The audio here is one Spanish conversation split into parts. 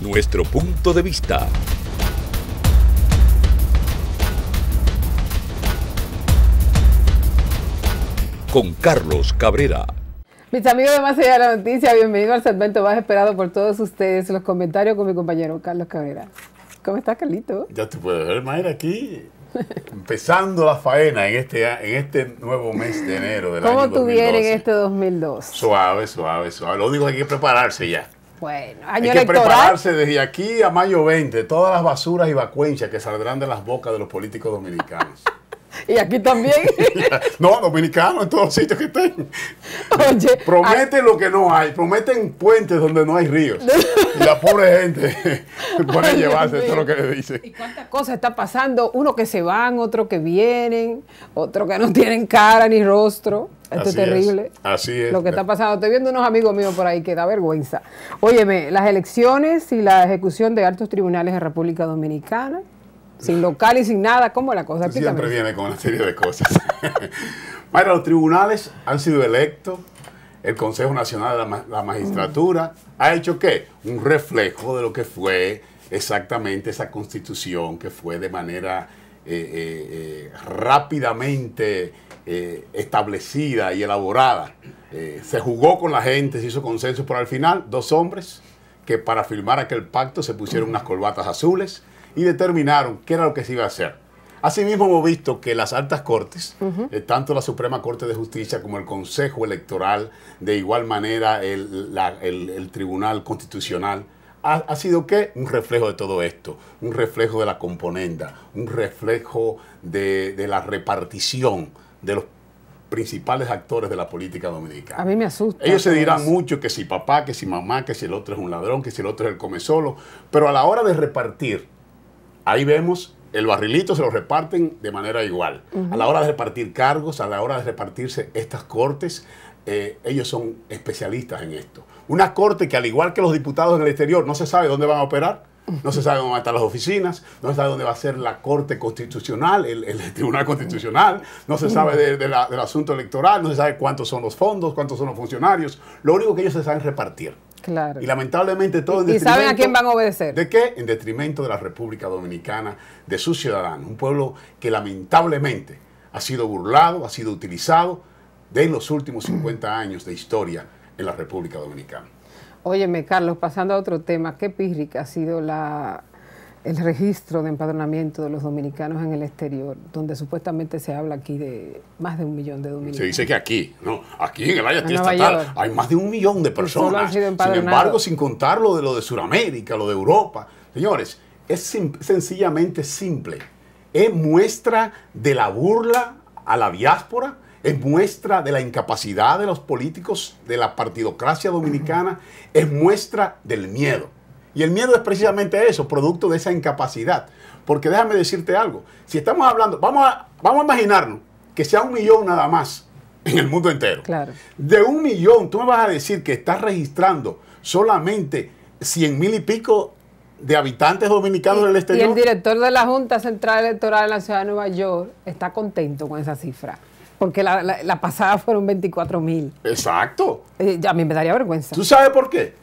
nuestro punto de vista. Con Carlos Cabrera. Mis amigos de Más Allá de la Noticia, bienvenidos al segmento más esperado por todos ustedes. Los comentarios con mi compañero Carlos Cabrera. ¿Cómo estás, Carlito? Ya te puedo ver, Mayra, aquí empezando la faena en este, en este nuevo mes de enero del ¿Cómo año ¿Cómo tuvieron en este 2002? Suave, suave, suave. Lo digo que hay que prepararse ya. Hay que prepararse desde aquí a mayo 20, todas las basuras y vacuencias que saldrán de las bocas de los políticos dominicanos. Y aquí también. no, dominicanos en todos sitios que estén. Oye, prometen ah. lo que no hay, prometen puentes donde no hay ríos. y la pobre gente se pone llevarse, eso es lo que le dice. ¿Y cuántas cosas está pasando? Uno que se van, otro que vienen, otro que no tienen cara ni rostro. Esto es terrible. Así es. Lo que está pasando. Estoy viendo unos amigos míos por ahí que da vergüenza. Óyeme, las elecciones y la ejecución de altos tribunales en República Dominicana sin local y sin nada, ¿cómo la cosa? Explícame. Siempre viene con una serie de cosas. Bueno, los tribunales han sido electos, el Consejo Nacional de la, Magistratura ha hecho qué? Un reflejo de lo que fue exactamente esa constitución que fue de manera eh, eh, eh, rápidamente establecida y elaborada. se jugó con la gente, se hizo consenso, pero al final dos hombres que para firmar aquel pacto se pusieron unas corbatas azules, y determinaron qué era lo que se iba a hacer. Asimismo, hemos visto que las altas cortes, eh, tanto la Suprema Corte de Justicia como el Consejo Electoral, de igual manera el, Tribunal Constitucional, ha, sido qué? Un reflejo de todo esto, un reflejo de la componenda, un reflejo de, la repartición de los principales actores de la política dominicana. A mí me asusta. Ellos se dirán mucho que si papá, que si mamá, que si el otro es un ladrón, que si el otro es el come solo, pero a la hora de repartir Ahí vemos el barrilito se lo reparten de manera igual. A la hora de repartir cargos, a la hora de repartirse estas cortes, eh, ellos son especialistas en esto. Una corte que al igual que los diputados en el exterior no se sabe dónde van a operar, no se sabe dónde van a estar las oficinas, no se sabe dónde va a ser la Corte Constitucional, el, Tribunal Constitucional, no se sabe del asunto electoral, no se sabe cuántos son los fondos, cuántos son los funcionarios. Lo único que ellos se saben repartir. Claro. Y lamentablemente todo en ¿Y saben a quién van a obedecer? ¿De qué? En detrimento de la República Dominicana, de sus ciudadanos. Un pueblo que lamentablemente ha sido burlado, ha sido utilizado desde los últimos 50 años de historia en la República Dominicana. Óyeme, Carlos, pasando a otro tema, qué pírrica ha sido la el registro de empadronamiento de los dominicanos en el exterior, donde supuestamente se habla aquí de más de un millón de dominicanos. Se dice que aquí, no, aquí en el área estatal hay más de un millón de personas. Sin embargo, sin contar lo de lo de Sudamérica, lo de Europa. Señores, es sencillamente simple. Es muestra de la burla a la diáspora, es muestra de la incapacidad de los políticos de la partidocracia dominicana, es muestra del miedo. Y el miedo es precisamente eso, producto de esa incapacidad. Porque déjame decirte algo, si estamos hablando, vamos a, vamos a imaginarnos que sea un millón nada más en el mundo entero. Claro. De un millón, tú me vas a decir que estás registrando solamente 100 mil y pico de habitantes dominicanos del exterior. Y el director de la Junta Central Electoral de la Ciudad de Nueva York está contento con esa cifra. Porque la, pasada fueron 24 mil. Exacto. Eh, a mí me daría vergüenza. ¿Tú sabes por qué?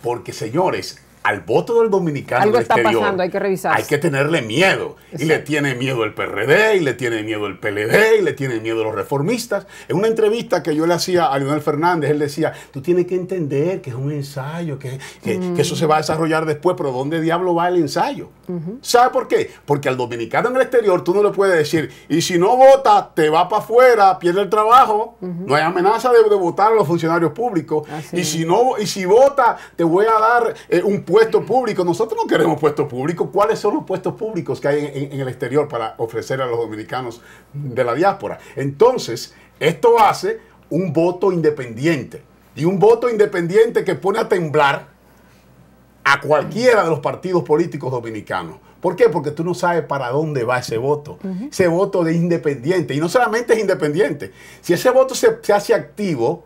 Porque, señores, al voto del dominicano. Algo está pasando, hay que revisar. Hay que tenerle miedo. Y le tiene miedo el PRD, y le tiene miedo el PLD, y le tiene miedo los reformistas. En una entrevista que yo le hacía a Leonel Fernández, él decía, tú tienes que entender que es un ensayo, que, mm. eso se va a desarrollar después, pero ¿dónde diablo va el ensayo? ¿Sabe por qué? Porque al dominicano en el exterior tú no le puedes decir, y si no vota, te va para afuera, pierde el trabajo. No hay amenaza de, votar a los funcionarios públicos. y, si no, y si vota, te voy a dar eh, un puestos públicos. Nosotros no queremos puestos públicos. ¿Cuáles son los puestos públicos que hay en, el exterior para ofrecer a los dominicanos de la diáspora? Entonces, esto hace un voto independiente. Y un voto independiente que pone a temblar a cualquiera de los partidos políticos dominicanos. ¿Por qué? Porque tú no sabes para dónde va ese voto. Ese voto de independiente. Y no solamente es independiente. Si ese voto se, se hace activo,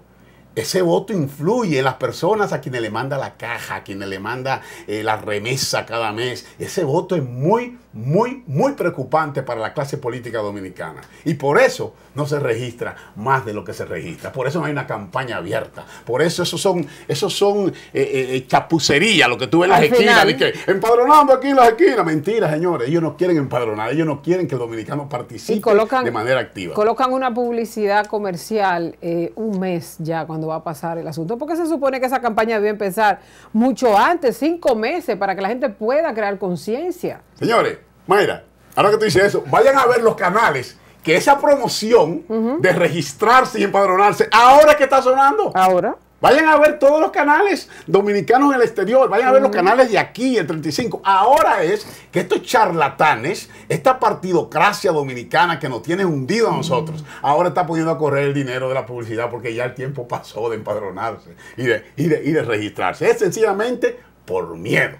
ese voto influye en las personas a quienes le manda la caja, a quienes le manda eh, la remesa cada mes. Ese voto es muy muy, muy preocupante para la clase política dominicana. Y por eso no se registra más de lo que se registra. Por eso no hay una campaña abierta. Por eso esos son, esos son eh, eh, eh, chapucerías, lo que tú ves en las esquinas. empadronando aquí en las esquinas. Mentira, señores. Ellos no quieren empadronar. Ellos no quieren que el dominicano participe de manera activa. Colocan una publicidad comercial un mes ya cuando va a pasar el asunto. Porque se supone que esa campaña debe empezar mucho antes, cinco meses, para que la gente pueda crear conciencia. Señores, Mayra, ahora que tú dices eso, vayan a ver los canales que esa promoción de registrarse y empadronarse, ahora que está sonando. Ahora. Vayan a ver todos los canales dominicanos en el exterior, vayan a ver los canales de aquí, el 35. Ahora es que estos charlatanes, esta partidocracia dominicana que nos tiene hundido a nosotros, ahora está poniendo a correr el dinero de la publicidad porque ya el tiempo pasó de empadronarse y de, y de registrarse. Es sencillamente por miedo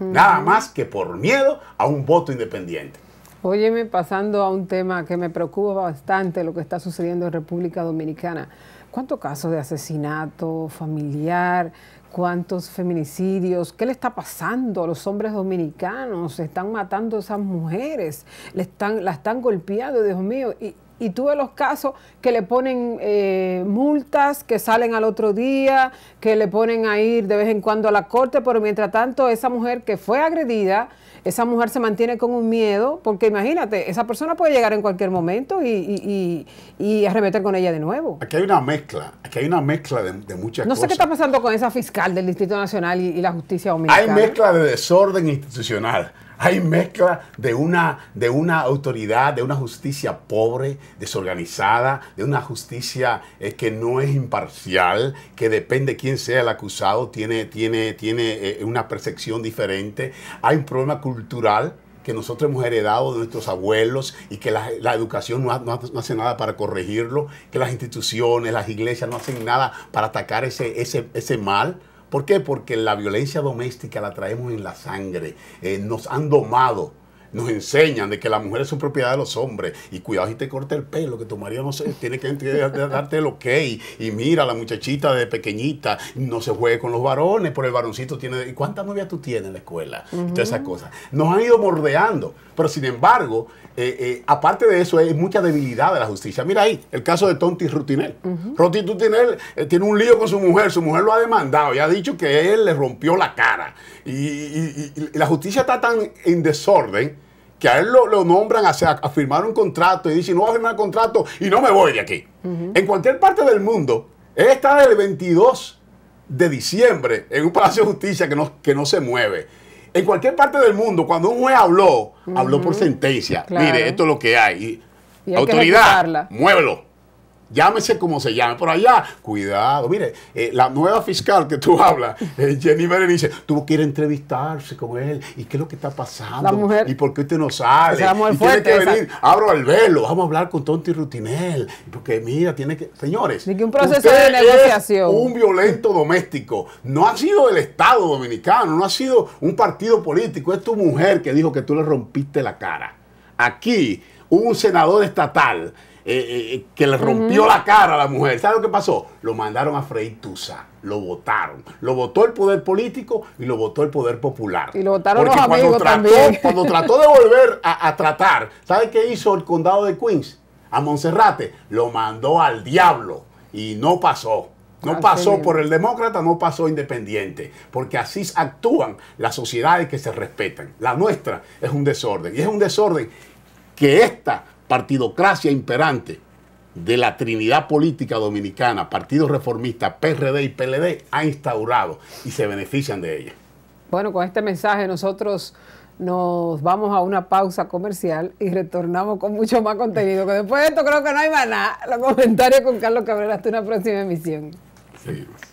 nada más que por miedo a un voto independiente. Óyeme, pasando a un tema que me preocupa bastante, lo que está sucediendo en República Dominicana. ¿Cuántos casos de asesinato familiar? ¿Cuántos feminicidios? ¿Qué le está pasando a los hombres dominicanos? están matando a esas mujeres, le están, la están golpeando, Dios mío. Y, y tuve los casos que le ponen eh, multas, que salen al otro día, que le ponen a ir de vez en cuando a la corte, pero mientras tanto esa mujer que fue agredida, esa mujer se mantiene con un miedo, porque imagínate, esa persona puede llegar en cualquier momento y, y, y, arremeter con ella de nuevo. Aquí hay una mezcla, aquí hay una mezcla de, muchas cosas. No sé qué está pasando con esa fiscal del Distrito Nacional y, la justicia dominicana. Hay mezcla de desorden institucional hay mezcla de una, de una autoridad, de una justicia pobre, desorganizada, de una justicia eh, que no es imparcial, que depende quién sea el acusado, tiene, tiene, tiene eh, una percepción diferente. Hay un problema cultural que nosotros hemos heredado de nuestros abuelos y que la, educación no, hace nada para corregirlo, que las instituciones, las iglesias no hacen nada para atacar ese, ese, ese mal. ¿Por qué? Porque la violencia doméstica la traemos en la sangre, eh, nos han domado nos enseñan de que las mujeres son propiedad de los hombres y cuidado si te corta el pelo, que tu marido no sé, tiene que darte el ok y mira, la muchachita de pequeñita no se juegue con los varones, por el varoncito tiene, ¿y cuántas novias tú tienes en la escuela? Y todas esas cosas. Nos han ido mordeando, pero sin embargo, eh, eh, aparte de eso, hay mucha debilidad de la justicia. Mira ahí, el caso de Tonti Rutinel. Rutinel eh, tiene un lío con su mujer, su mujer lo ha demandado y ha dicho que él le rompió la cara. y la justicia está tan en desorden que a él lo, nombran a, firmar un contrato y dice, no voy a firmar el contrato y no me voy de aquí. En cualquier parte del mundo, él está el 22 de diciembre en un Palacio de Justicia que no, que no se mueve. En cualquier parte del mundo, cuando un juez habló, habló por sentencia. Mire, esto es lo que hay. hay autoridad, muévelo llámese como se llame, por allá, cuidado. Mire, eh, la nueva fiscal que tú hablas, eh, Jenny Berenice, tuvo que entrevistarse con él. ¿Y qué es lo que está pasando? ¿Y por qué usted no sale? ¿Y tiene que venir, abro al velo, vamos a hablar con Tonti Rutinel. Porque mira, tiene que. Señores. Ni que un proceso de negociación. un violento doméstico. No ha sido el Estado dominicano, no ha sido un partido político. Es tu mujer que dijo que tú le rompiste la cara. Aquí un senador estatal eh, eh, eh, que le rompió la cara a la mujer. ¿Sabe lo que pasó? Lo mandaron a Frey tusa. Lo votaron. Lo votó el poder político y lo votó el poder popular. Y lo votaron los amigos también. Cuando trató de volver a, tratar, ¿sabe qué hizo el condado de Queens? A Monserrate. Lo mandó al diablo y no pasó. No pasó por el demócrata, no pasó independiente, porque así actúan las sociedades que se respetan. La nuestra es un desorden, y es un desorden que esta partidocracia imperante de la Trinidad Política Dominicana, Partidos Reformistas, PRD y PLD, ha instaurado y se benefician de ella. Bueno, con este mensaje nosotros nos vamos a una pausa comercial y retornamos con mucho más contenido, que después de esto creo que no hay más nada. Los comentarios con Carlos Cabrera hasta una próxima emisión. Seguimos.